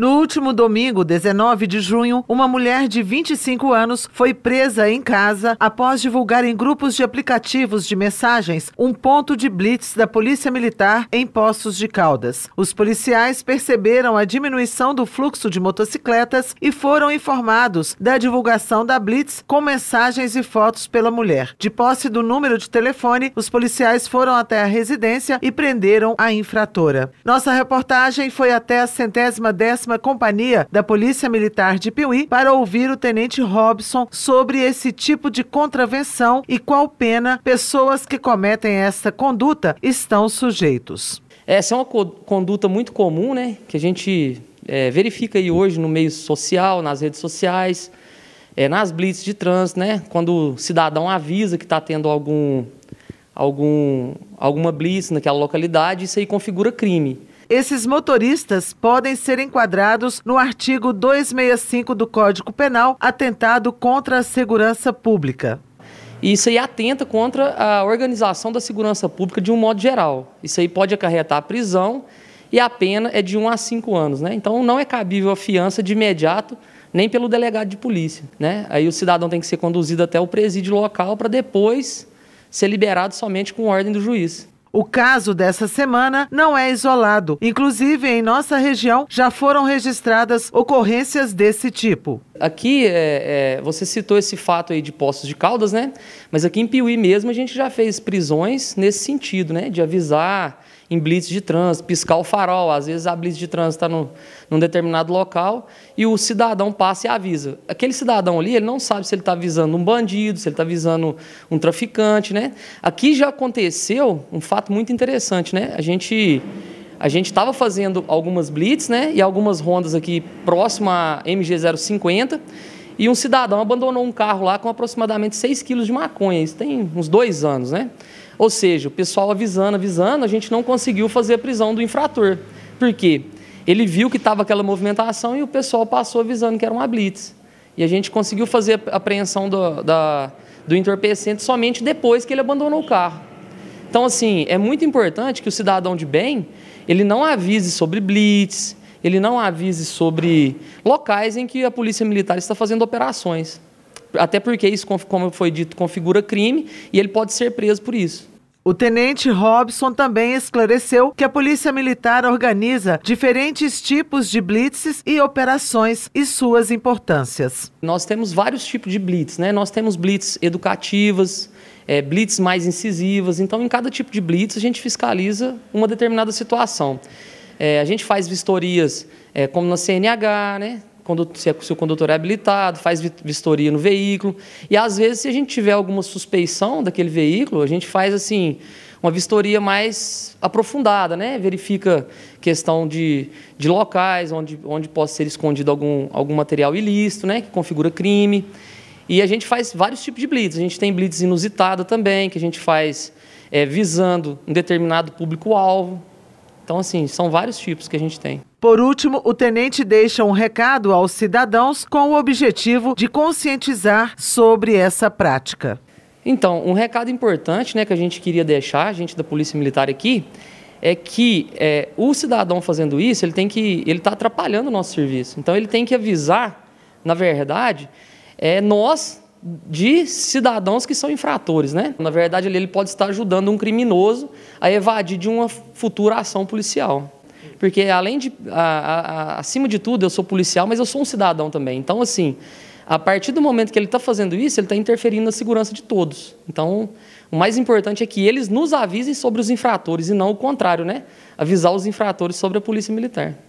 No último domingo, 19 de junho, uma mulher de 25 anos foi presa em casa após divulgar em grupos de aplicativos de mensagens um ponto de blitz da Polícia Militar em Poços de Caldas. Os policiais perceberam a diminuição do fluxo de motocicletas e foram informados da divulgação da blitz com mensagens e fotos pela mulher. De posse do número de telefone, os policiais foram até a residência e prenderam a infratora. Nossa reportagem foi até a centésima décima Companhia da Polícia Militar de Piuí para ouvir o tenente Robson sobre esse tipo de contravenção e qual pena pessoas que cometem essa conduta estão sujeitos. É, essa é uma conduta muito comum, né? Que a gente é, verifica aí hoje no meio social, nas redes sociais, é, nas blitz de trânsito, né? Quando o cidadão avisa que está tendo algum, algum, alguma blitz naquela localidade, isso aí configura crime esses motoristas podem ser enquadrados no artigo 265 do Código Penal, atentado contra a segurança pública. Isso aí atenta contra a organização da segurança pública de um modo geral. Isso aí pode acarretar prisão e a pena é de 1 um a 5 anos. Né? Então não é cabível a fiança de imediato, nem pelo delegado de polícia. Né? Aí o cidadão tem que ser conduzido até o presídio local para depois ser liberado somente com ordem do juiz. O caso dessa semana não é isolado. Inclusive, em nossa região já foram registradas ocorrências desse tipo. Aqui, é, é, você citou esse fato aí de Poços de Caldas, né? Mas aqui em Piuí mesmo a gente já fez prisões nesse sentido, né? De avisar em blitz de trânsito, piscar o farol. Às vezes a blitz de trânsito está num, num determinado local e o cidadão passa e avisa. Aquele cidadão ali, ele não sabe se ele está avisando um bandido, se ele está avisando um traficante, né? Aqui já aconteceu um fato fato muito interessante, né? A gente a gente estava fazendo algumas blitz, né? E algumas rondas aqui próximo à MG050. E um cidadão abandonou um carro lá com aproximadamente 6 quilos de maconha. Isso tem uns dois anos, né? Ou seja, o pessoal avisando, avisando, a gente não conseguiu fazer a prisão do infrator. Por quê? Ele viu que estava aquela movimentação e o pessoal passou avisando que era uma blitz. E a gente conseguiu fazer a apreensão do, da, do entorpecente somente depois que ele abandonou o carro. Então, assim, é muito importante que o cidadão de bem, ele não avise sobre blitz, ele não avise sobre locais em que a polícia militar está fazendo operações. Até porque isso, como foi dito, configura crime e ele pode ser preso por isso. O tenente Robson também esclareceu que a Polícia Militar organiza diferentes tipos de blitzes e operações e suas importâncias. Nós temos vários tipos de blitz, né? Nós temos blitz educativas, é, blitz mais incisivas. Então, em cada tipo de blitz, a gente fiscaliza uma determinada situação. É, a gente faz vistorias, é, como na CNH, né? se, é o condutor é habilitado, faz vistoria no veículo. E às vezes, se a gente tiver alguma suspeição daquele veículo, a gente faz assim uma vistoria mais aprofundada, né? Verifica questão de, de locais onde, onde possa ser escondido algum, algum material ilícito, né? Que configura crime. E a gente faz vários tipos de blitz. A gente tem blitz inusitada também, que a gente faz é, visando um determinado público-alvo. Então, assim, são vários tipos que a gente tem. Por último, o tenente deixa um recado aos cidadãos com o objetivo de conscientizar sobre essa prática. Então, um recado importante né, que a gente queria deixar, a gente da Polícia Militar aqui, é que é, o cidadão fazendo isso, ele tem que. ele está atrapalhando o nosso serviço. Então ele tem que avisar, na verdade, é, nós de cidadãos que são infratores, né? Na verdade, ele pode estar ajudando um criminoso a evadir de uma futura ação policial. Porque, além de, a, a, acima de tudo, eu sou policial, mas eu sou um cidadão também. Então, assim, a partir do momento que ele está fazendo isso, ele está interferindo na segurança de todos. Então, o mais importante é que eles nos avisem sobre os infratores e não o contrário, né? Avisar os infratores sobre a polícia militar.